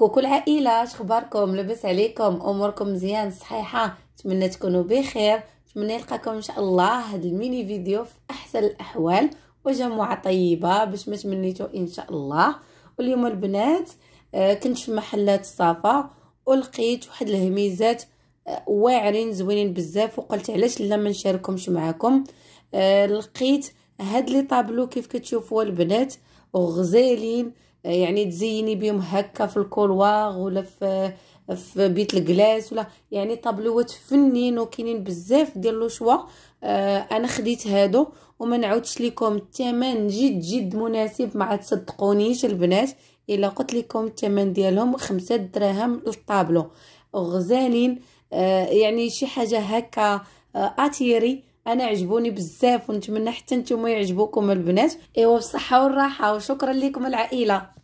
كوكو العائله شخباركم لاباس عليكم اموركم مزيان صحيحه نتمنى تكونوا بخير نتمنى يلقاكم ان شاء الله هاد الميني فيديو في احسن الاحوال وجمعه طيبه باش ما تمنيتو ان شاء الله واليوم البنات آه، كنت في محلات الصفا ولقيت واحد الهميزات آه، واعرين زوينين بزاف وقلت علاش لا ما نشاركمش معاكم آه، لقيت هاد لي طابلو كيف كتشوفوا البنات غزالين يعني تزيني بهم هكا في الكولواغ ولا في في بيت الكلاس ولا يعني طابلوات فنين وكاينين بزاف ديال لو شوا آه انا خديت هادو وما نعاودش لكم الثمن جد جد مناسب ما تصدقونيش البنات الا قلت لكم الثمن ديالهم خمسة دراهم للطابلو غزالين آه يعني شي حاجه هكا آه اتيري انا عجبوني بزاف ونتمنى حتى نتوما يعجبوكم البنات ايوا بالصحه والراحه وشكرا لكم العائله